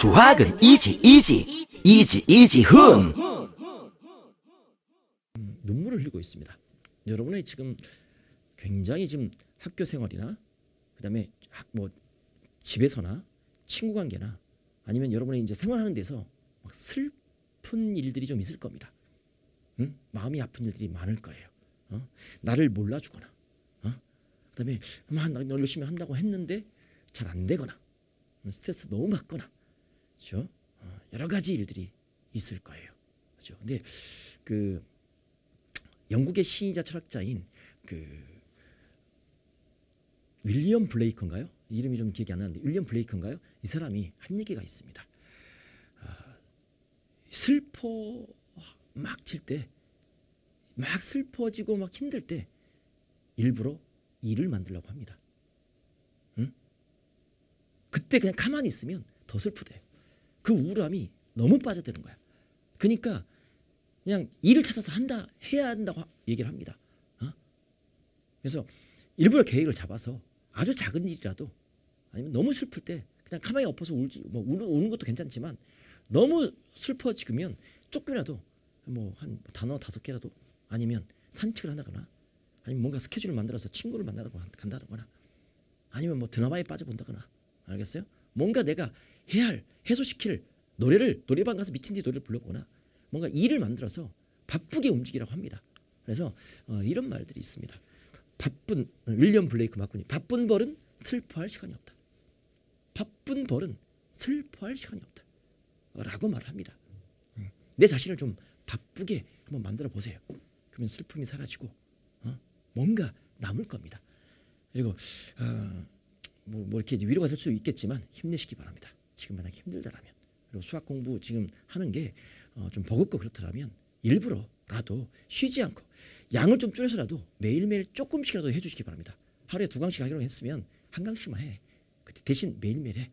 수학은 이지 이지 이지 이지 흠 눈물을 흘리고 있습니다. 여러분의 지금 굉장히 지금 학교 생활이나 그다음에 뭐 집에서나 친구 관계나 아니면 여러분의 이제 생활하는 데서 막 슬픈 일들이 좀 있을 겁니다. 응? 마음이 아픈 일들이 많을 거예요. 어? 나를 몰라주거나, 어? 그다음에 막 열심히 한다고 했는데 잘 안 되거나 스트레스 너무 받거나 그렇죠? 어, 여러 가지 일들이 있을 거예요. 그렇죠? 근데 그 영국의 시이자 철학자인 그 윌리엄 블레이크인가요? 이름이 좀 기억이 안 나는데 윌리엄 블레이크인가요? 이 사람이 한 얘기가 있습니다. 아, 슬퍼 막칠때 막 슬퍼지고 막 힘들 때 일부러 일을 만들려고 합니다. 응? 그때 그냥 가만히 있으면 더 슬프대. 그 우울함이 너무 빠져드는 거야. 그러니까 그냥 일을 찾아서 한다 해야 한다고 얘기를 합니다. 어? 그래서 일부러 계획을 잡아서 아주 작은 일이라도 아니면 너무 슬플 때 그냥 가만히 엎어서 울지 뭐 우는, 우는 것도 괜찮지만 너무 슬퍼 지면 조금이라도 뭐 한 단어 다섯 개라도 아니면 산책을 한다거나 아니면 뭔가 스케줄을 만들어서 친구를 만나러 간다거나 아니면 뭐 드라마에 빠져본다거나 알겠어요? 뭔가 내가 해야 할 해소시킬 노래를 노래방 가서 미친 듯이 노래를 불렀거나 뭔가 일을 만들어서 바쁘게 움직이라고 합니다. 그래서 어, 이런 말들이 있습니다. 바쁜 윌리엄 블레이크 맞군요. 바쁜 벌은 슬퍼할 시간이 없다. 바쁜 벌은 슬퍼할 시간이 없다. 어, 라고 말 합니다. 내 자신을 좀 바쁘게 한번 만들어 보세요. 그러면 슬픔이 사라지고 어? 뭔가 남을 겁니다. 그리고 어, 뭐, 뭐 이렇게 위로가 될수 있겠지만 힘내시기 바랍니다. 지금 만약 힘들다라면 그리고 수학 공부 지금 하는 게좀 어, 버겁고 그렇더라면 일부러라도 쉬지 않고 양을 좀 줄여서라도 매일매일 조금씩이라도 해주시기 바랍니다. 하루에 두 강씩 하기로 했으면 한 강씩만 해. 그때 대신 매일매일 해.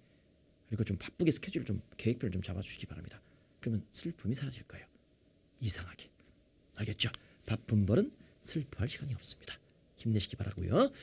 그리고 좀 바쁘게 스케줄을 좀 계획표를 좀 잡아주시기 바랍니다. 그러면 슬픔이 사라질 거예요. 이상하게. 알겠죠? 바쁜 벌은 슬퍼할 시간이 없습니다. 힘내시기 바라고요.